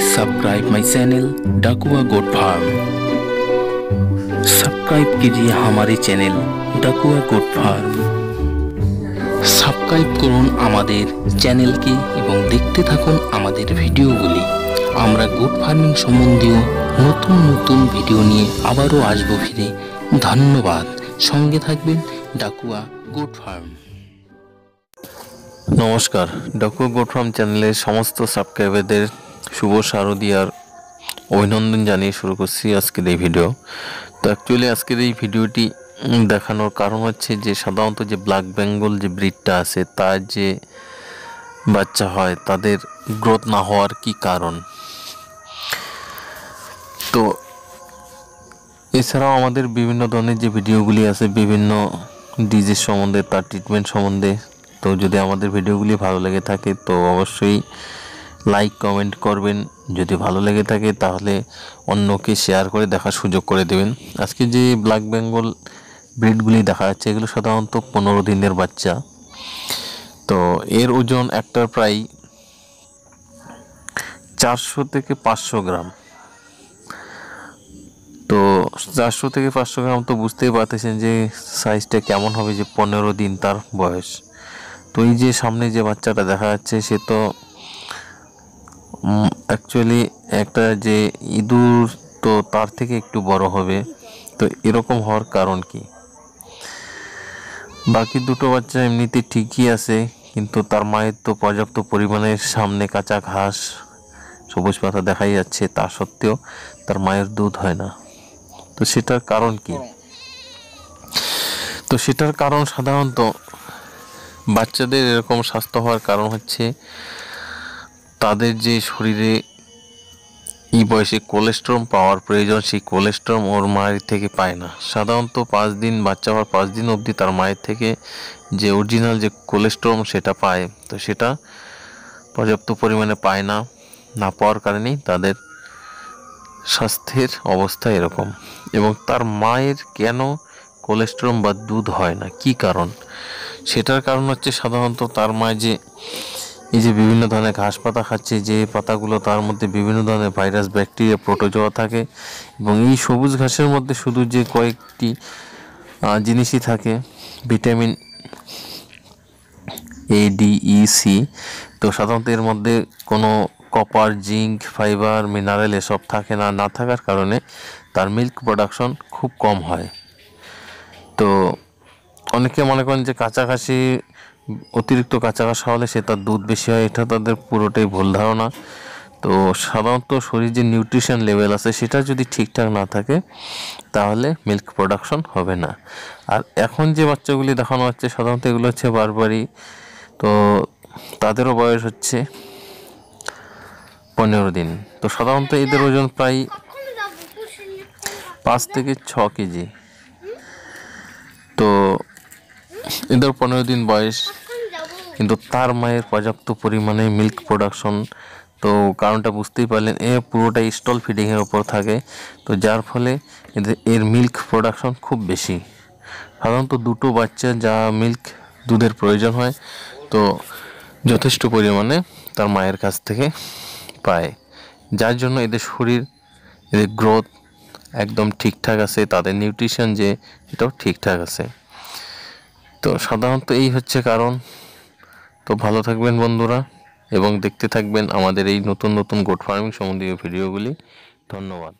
Please subscribe my channel Dakua Goat Farm. Subscribe कीजिए हमारे channel Dakua goat farm subscribe করুন আমাদের চ্যানেলকে এবং দেখতে থাকুন আমাদের ভিডিওগুলি আমরা গুড ফার্মিং সম্বন্ধীয় নতুন নতুন ভিডিও নিয়ে আবারও আসবো ফিরে ধন্যবাদ সঙ্গে থাকবেন ডাকুয়া গোট ফার্ম নমস্কার ডাকুয়া গোট ফার্ম চ্যানেলের সমস্ত সাবস্ক্রাইবারদের শুভ শারদীয়ার অভিনন্দন জানিয়ে শুরু করছি আজকের এই ভিডিও তো অ্যাকচুয়ালি আজকের এই ভিডিওটি দেখানোর কারণ হচ্ছে যে সাধারণত যে ব্ল্যাক বেঙ্গল যে ব্রিডটা আছে তার যে বাচ্চা হয় তাদের গ্রোথ না হওয়ার কি কারণ তো এছাড়াও আমাদের বিভিন্ন ধরনের যে ভিডিওগুলি আছে বিভিন্ন ডিজিজ সম্বন্ধে তার ট্রিটমেন্ট সম্বন্ধে তো যদি আমাদের ভিডিওগুলি ভালো লেগে থাকে তো অবশ্যই লাইক কমেন্ট করবেন যদি ভালো লেগে থাকে তাহলে অন্যকে শেয়ার করে দেখার সুযোগ করে দেবেন আজকে যে ব্ল্যাক বেঙ্গল ব্রিডগুলি দেখা যাচ্ছে এগুলো সাধারণত পনেরো দিনের বাচ্চা তো এর ওজন একটার প্রায় চারশো থেকে পাঁচশো গ্রাম তো চারশো থেকে পাঁচশো গ্রাম তো বুঝতেই পারতেছেন যে সাইজটা কেমন হবে যে পনেরো দিন তার বয়স তো এই যে সামনে যে বাচ্চাটা দেখা যাচ্ছে সে তো অ্যাকচুয়ালি একটা যে ইঁদুর তো তার থেকে একটু বড় হবে তো এরকম হওয়ার কারণ কি বাকি দুটো বাচ্চা এমনিতে ঠিকই আছে কিন্তু তার মায়ের তো পর্যাপ্ত পরিমাণের সামনে কাঁচা ঘাস সবুজ পাতা দেখাই যাচ্ছে তা সত্ত্বেও তার মায়ের দুধ হয় না তো সেটার কারণ কি তো সেটার কারণ সাধারণত বাচ্চাদের এরকম স্বাস্থ্য হওয়ার কারণ হচ্ছে তাদের যে শরীরে এই বয়সে কোলেস্ট্রম পাওয়ার প্রয়োজন সেই কোলেস্ট্রম ওর মায়ের থেকে পায় না সাধারণত পাঁচ দিন বাচ্চা হওয়ার পাঁচ দিন অবধি তার মায়ের থেকে যে অরিজিনাল যে কোলেস্ট্রম সেটা পায় তো সেটা পর্যাপ্ত পরিমাণে পায় না না পাওয়ার কারণেই তাদের স্বাস্থ্যের অবস্থা এরকম এবং তার মায়ের কেন কোলেস্ট্রম বা দুধ হয় না কি কারণ সেটার কারণ হচ্ছে সাধারণত তার মায়ের যে এই যে বিভিন্ন ধরনের ঘাস পাতা খাচ্ছে যে পাতাগুলো তার মধ্যে বিভিন্ন ধরনের ভাইরাস ব্যাকটেরিয়া প্রোটোজোয়া থাকে এবং এই সবুজ ঘাসের মধ্যে শুধু যে কয়েকটি জিনিসই থাকে vitamin A D E C তো সাধারণত এর মধ্যে কোনো কপার জিঙ্ক ফাইবার মিনারেল এসব থাকে না না থাকার কারণে তার মিল্ক প্রোডাকশন খুব কম হয় তো অনেকে মনে করেন যে কাছাকাছি অতিরিক্ত কাঁচা হলে খাওয়ালে সে তার দুধ বেশি হয় এটা তাদের পুরোটাই ভুল ধারণা তো সাধারণত শরীর যে নিউট্রিশন লেভেল আছে সেটা যদি ঠিকঠাক না থাকে তাহলে মিল্ক প্রোডাকশন হবে না আর এখন যে বাচ্চাগুলি দেখানো হচ্ছে সাধারণত এগুলো হচ্ছে বারবারই তো তাদেরও বয়স হচ্ছে পনেরো দিন তো সাধারণত এদের ওজন প্রায় পাঁচ থেকে ছ কেজি তো এদের পনেরো দিন বয়স কিন্তু তার মায়ের পর্যাপ্ত পরিমাণে মিল্ক প্রোডাকশন তো কারণটা বুঝতেই পারলেন এ পুরোটাই স্টল ফিডিংয়ের ওপর থাকে তো যার ফলে এদের এর মিল্ক প্রোডাকশন খুব বেশি সাধারণত দুটো বাচ্চা যা মিল্ক দুধের প্রয়োজন হয় তো যথেষ্ট পরিমাণে তার মায়ের কাছ থেকে পায় যার জন্য এদের শরীর এদের গ্রোথ একদম ঠিকঠাক আছে তাদের নিউট্রিশন যে এটাও ঠিকঠাক আছে তো সাধারণত এই হচ্ছে কারণ তো ভালো থাকবেন বন্ধুরা এবং দেখতে থাকবেন আমাদের এই নতুন নতুন গোট ফার্মিং সম্বন্ধীয় ভিডিওগুলি ধন্যবাদ